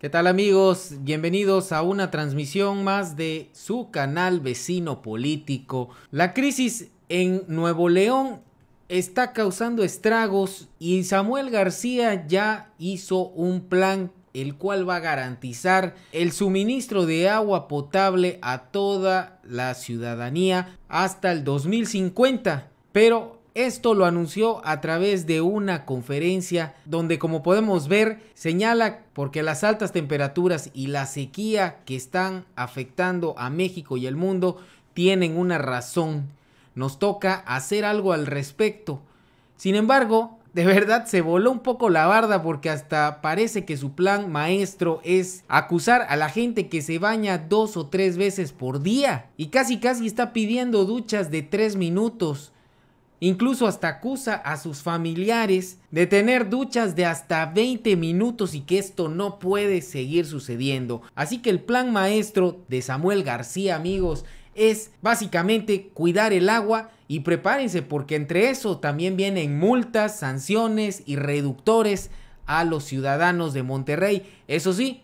¿Qué tal amigos? Bienvenidos a una transmisión más de su canal vecino político. La crisis en Nuevo León está causando estragos y Samuel García ya hizo un plan el cual va a garantizar el suministro de agua potable a toda la ciudadanía hasta el 2050. Pero esto lo anunció a través de una conferencia donde como podemos ver señala porque las altas temperaturas y la sequía que están afectando a México y el mundo tienen una razón. Nos toca hacer algo al respecto. Sin embargo, de verdad se voló un poco la barda porque hasta parece que su plan maestro es acusar a la gente que se baña dos o tres veces por día. Y casi casi está pidiendo duchas de tres minutos. Incluso hasta acusa a sus familiares de tener duchas de hasta 20 minutos y que esto no puede seguir sucediendo. Así que el plan maestro de Samuel García, amigos, es básicamente cuidar el agua y prepárense porque entre eso también vienen multas, sanciones y reductores a los ciudadanos de Monterrey. Eso sí,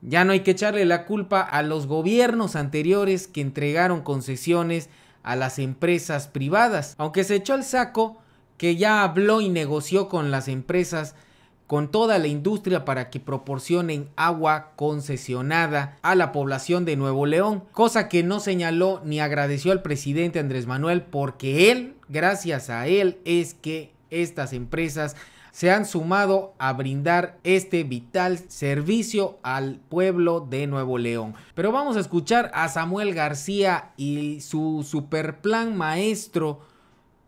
ya no hay que echarle la culpa a los gobiernos anteriores que entregaron concesiones a las empresas privadas, aunque se echó el saco que ya habló y negoció con las empresas con toda la industria para que proporcionen agua concesionada a la población de Nuevo León, cosa que no señaló ni agradeció al presidente Andrés Manuel porque él, gracias a él, es que estas empresas se han sumado a brindar este vital servicio al pueblo de Nuevo León. Pero vamos a escuchar a Samuel García y su super plan maestro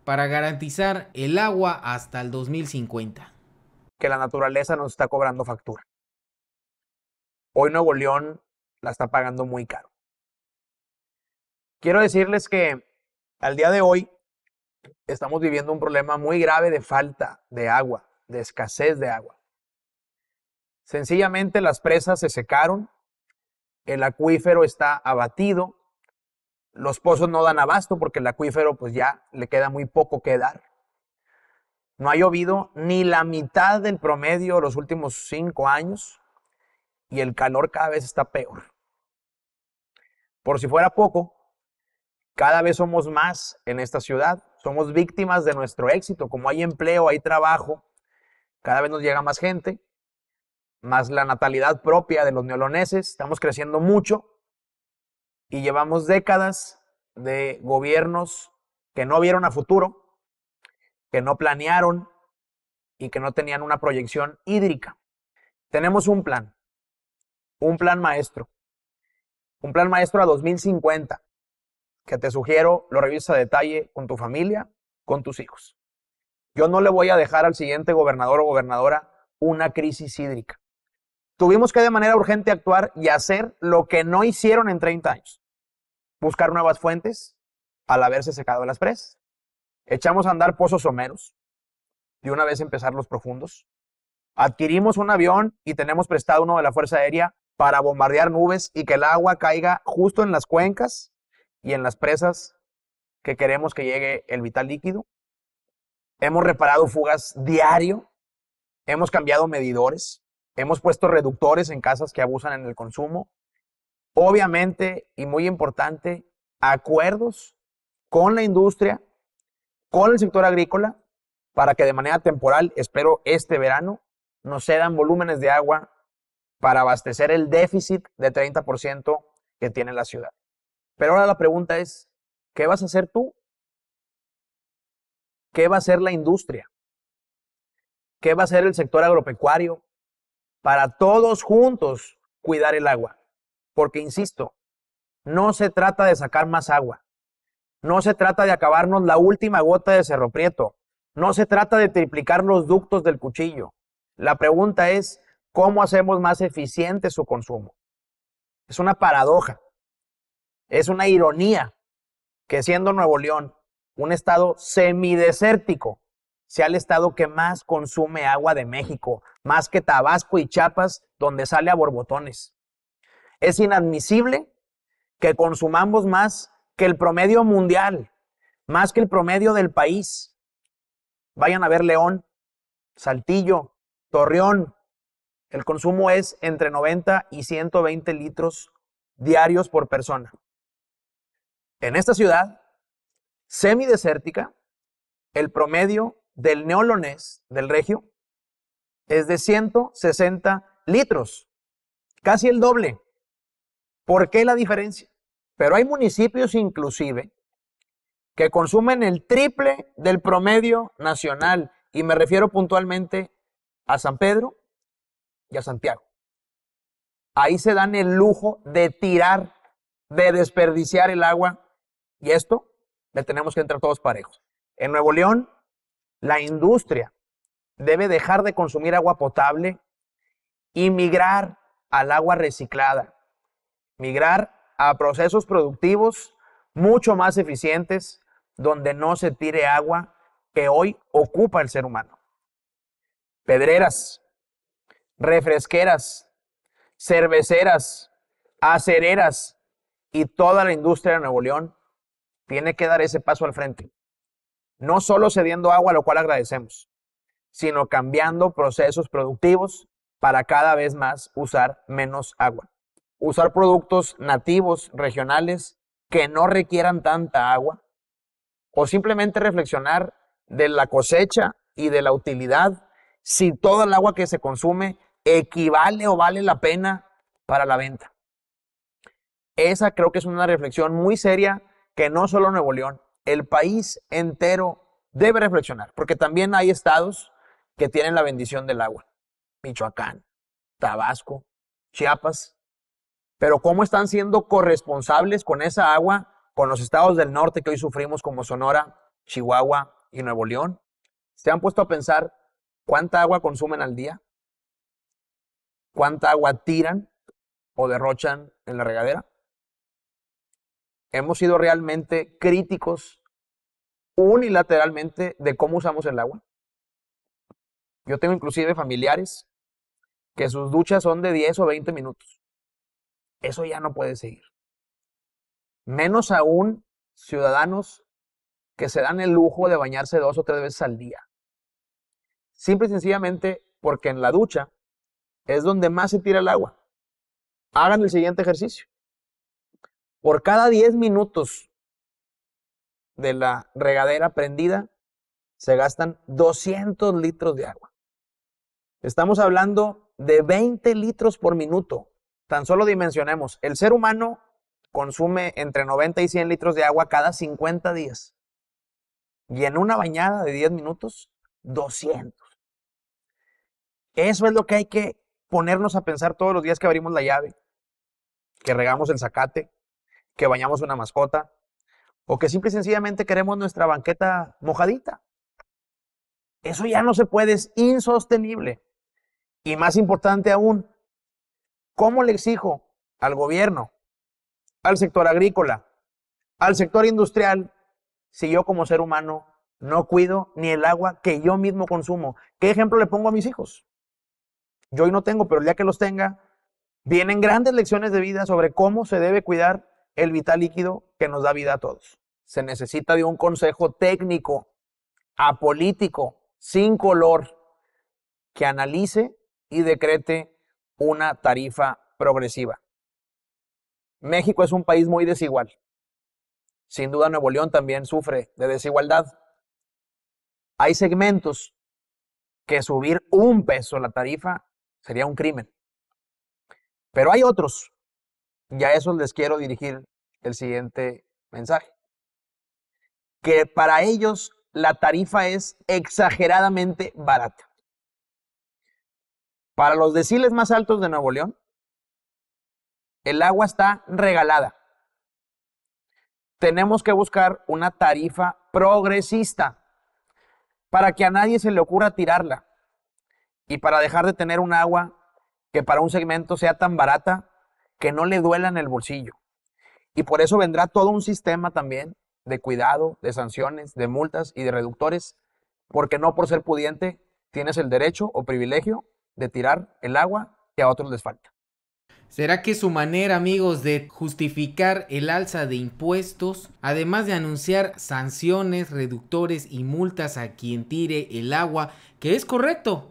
para garantizar el agua hasta el 2050. Que la naturaleza nos está cobrando factura. Hoy Nuevo León la está pagando muy caro. Quiero decirles que al día de hoy estamos viviendo un problema muy grave de falta de agua de escasez de agua. Sencillamente las presas se secaron, el acuífero está abatido, los pozos no dan abasto porque el acuífero pues ya le queda muy poco que dar. No ha llovido ni la mitad del promedio los últimos cinco años y el calor cada vez está peor. Por si fuera poco, cada vez somos más en esta ciudad, somos víctimas de nuestro éxito, como hay empleo, hay trabajo, cada vez nos llega más gente, más la natalidad propia de los neoloneses, estamos creciendo mucho y llevamos décadas de gobiernos que no vieron a futuro, que no planearon y que no tenían una proyección hídrica. Tenemos un plan, un plan maestro, un plan maestro a 2050, que te sugiero lo revisa a detalle con tu familia, con tus hijos. Yo no le voy a dejar al siguiente gobernador o gobernadora una crisis hídrica. Tuvimos que de manera urgente actuar y hacer lo que no hicieron en 30 años. Buscar nuevas fuentes al haberse secado las presas. Echamos a andar pozos someros. y una vez empezar los profundos. Adquirimos un avión y tenemos prestado uno de la Fuerza Aérea para bombardear nubes y que el agua caiga justo en las cuencas y en las presas que queremos que llegue el vital líquido Hemos reparado fugas diario, hemos cambiado medidores, hemos puesto reductores en casas que abusan en el consumo. Obviamente, y muy importante, acuerdos con la industria, con el sector agrícola, para que de manera temporal, espero este verano, nos cedan volúmenes de agua para abastecer el déficit de 30% que tiene la ciudad. Pero ahora la pregunta es, ¿qué vas a hacer tú ¿Qué va a hacer la industria? ¿Qué va a hacer el sector agropecuario? Para todos juntos cuidar el agua. Porque, insisto, no se trata de sacar más agua. No se trata de acabarnos la última gota de Cerro Prieto. No se trata de triplicar los ductos del cuchillo. La pregunta es, ¿cómo hacemos más eficiente su consumo? Es una paradoja. Es una ironía que siendo Nuevo León un estado semidesértico, sea el estado que más consume agua de México, más que Tabasco y Chiapas, donde sale a borbotones. Es inadmisible que consumamos más que el promedio mundial, más que el promedio del país. Vayan a ver León, Saltillo, Torreón. El consumo es entre 90 y 120 litros diarios por persona. En esta ciudad semidesértica, el promedio del neolonés, del regio, es de 160 litros, casi el doble. ¿Por qué la diferencia? Pero hay municipios inclusive que consumen el triple del promedio nacional, y me refiero puntualmente a San Pedro y a Santiago. Ahí se dan el lujo de tirar, de desperdiciar el agua, y esto le tenemos que entrar todos parejos. En Nuevo León, la industria debe dejar de consumir agua potable y migrar al agua reciclada, migrar a procesos productivos mucho más eficientes donde no se tire agua que hoy ocupa el ser humano. Pedreras, refresqueras, cerveceras, acereras y toda la industria de Nuevo León tiene que dar ese paso al frente. No solo cediendo agua, lo cual agradecemos, sino cambiando procesos productivos para cada vez más usar menos agua. Usar productos nativos, regionales, que no requieran tanta agua, o simplemente reflexionar de la cosecha y de la utilidad, si toda el agua que se consume equivale o vale la pena para la venta. Esa creo que es una reflexión muy seria que no solo Nuevo León, el país entero debe reflexionar, porque también hay estados que tienen la bendición del agua. Michoacán, Tabasco, Chiapas. Pero ¿cómo están siendo corresponsables con esa agua con los estados del norte que hoy sufrimos como Sonora, Chihuahua y Nuevo León? ¿Se han puesto a pensar cuánta agua consumen al día? ¿Cuánta agua tiran o derrochan en la regadera? hemos sido realmente críticos unilateralmente de cómo usamos el agua. Yo tengo inclusive familiares que sus duchas son de 10 o 20 minutos. Eso ya no puede seguir. Menos aún ciudadanos que se dan el lujo de bañarse dos o tres veces al día. Simple y sencillamente porque en la ducha es donde más se tira el agua. Hagan el siguiente ejercicio. Por cada 10 minutos de la regadera prendida, se gastan 200 litros de agua. Estamos hablando de 20 litros por minuto. Tan solo dimensionemos, el ser humano consume entre 90 y 100 litros de agua cada 50 días. Y en una bañada de 10 minutos, 200. Eso es lo que hay que ponernos a pensar todos los días que abrimos la llave, que regamos el zacate, que bañamos una mascota, o que simple y sencillamente queremos nuestra banqueta mojadita. Eso ya no se puede, es insostenible. Y más importante aún, ¿cómo le exijo al gobierno, al sector agrícola, al sector industrial, si yo como ser humano no cuido ni el agua que yo mismo consumo? ¿Qué ejemplo le pongo a mis hijos? Yo hoy no tengo, pero el día que los tenga, vienen grandes lecciones de vida sobre cómo se debe cuidar el vital líquido que nos da vida a todos. Se necesita de un consejo técnico, apolítico, sin color, que analice y decrete una tarifa progresiva. México es un país muy desigual. Sin duda Nuevo León también sufre de desigualdad. Hay segmentos que subir un peso la tarifa sería un crimen. Pero hay otros y a eso les quiero dirigir el siguiente mensaje. Que para ellos la tarifa es exageradamente barata. Para los deciles más altos de Nuevo León, el agua está regalada. Tenemos que buscar una tarifa progresista para que a nadie se le ocurra tirarla y para dejar de tener un agua que para un segmento sea tan barata que no le duela en el bolsillo. Y por eso vendrá todo un sistema también de cuidado, de sanciones, de multas y de reductores, porque no por ser pudiente tienes el derecho o privilegio de tirar el agua que a otros les falta. ¿Será que su manera, amigos, de justificar el alza de impuestos, además de anunciar sanciones, reductores y multas a quien tire el agua, que es correcto?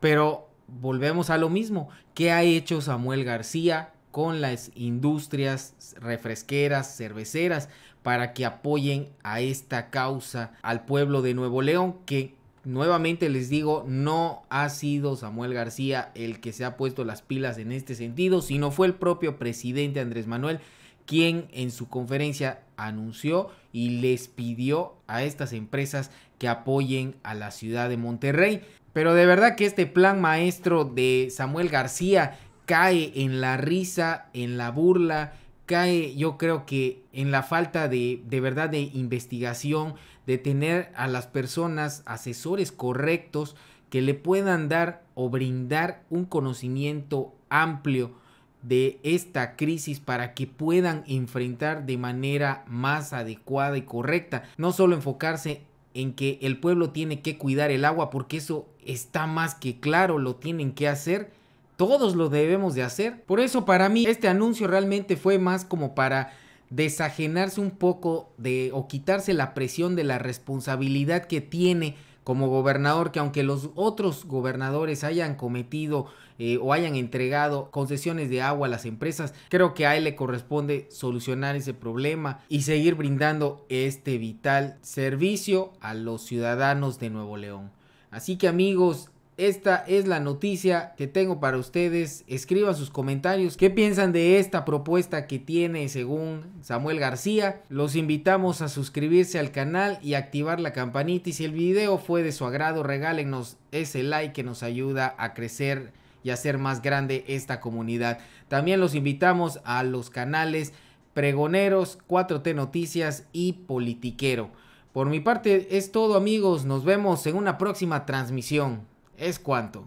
Pero volvemos a lo mismo. ¿Qué ha hecho Samuel García? con las industrias refresqueras, cerveceras, para que apoyen a esta causa al pueblo de Nuevo León, que nuevamente les digo, no ha sido Samuel García el que se ha puesto las pilas en este sentido, sino fue el propio presidente Andrés Manuel quien en su conferencia anunció y les pidió a estas empresas que apoyen a la ciudad de Monterrey. Pero de verdad que este plan maestro de Samuel García cae en la risa, en la burla, cae yo creo que en la falta de, verdad de investigación, de tener a las personas asesores correctos que le puedan dar o brindar un conocimiento amplio de esta crisis para que puedan enfrentar de manera más adecuada y correcta. No solo enfocarse en que el pueblo tiene que cuidar el agua porque eso está más que claro, lo tienen que hacer, todos lo debemos de hacer. Por eso para mí este anuncio realmente fue más como para desajenarse un poco de o quitarse la presión de la responsabilidad que tiene como gobernador que aunque los otros gobernadores hayan cometido eh, o hayan entregado concesiones de agua a las empresas, creo que a él le corresponde solucionar ese problema y seguir brindando este vital servicio a los ciudadanos de Nuevo León. Así que amigos, esta es la noticia que tengo para ustedes. Escriban sus comentarios. ¿Qué piensan de esta propuesta que tiene según Samuel García? Los invitamos a suscribirse al canal y activar la campanita. Y si el video fue de su agrado, regálenos ese like que nos ayuda a crecer y hacer más grande esta comunidad. También los invitamos a los canales Pregoneros, 4T Noticias y Politiquero. Por mi parte es todo amigos, nos vemos en una próxima transmisión. ¿Es cuánto?